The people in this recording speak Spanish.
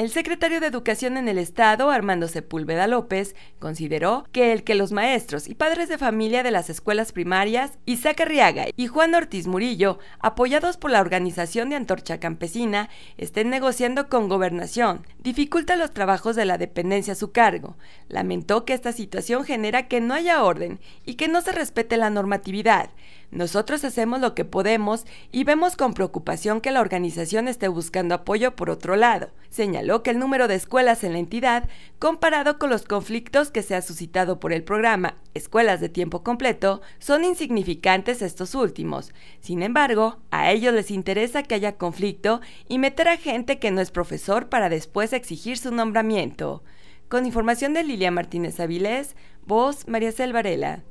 El secretario de Educación en el Estado, Armando Sepúlveda López, consideró que el que los maestros y padres de familia de las escuelas primarias, Isaac Arriaga y Juan Ortiz Murillo, apoyados por la organización de Antorcha Campesina, estén negociando con Gobernación, dificulta los trabajos de la dependencia a su cargo. Lamentó que esta situación genera que no haya orden y que no se respete la normatividad. Nosotros hacemos lo que podemos y vemos con preocupación que la organización esté buscando apoyo por otro lado. Señaló que el número de escuelas en la entidad, comparado con los conflictos que se ha suscitado por el programa Escuelas de Tiempo Completo, son insignificantes estos últimos. Sin embargo, a ellos les interesa que haya conflicto y meter a gente que no es profesor para después exigir su nombramiento. Con información de Lilia Martínez Avilés, voz María Selvarela.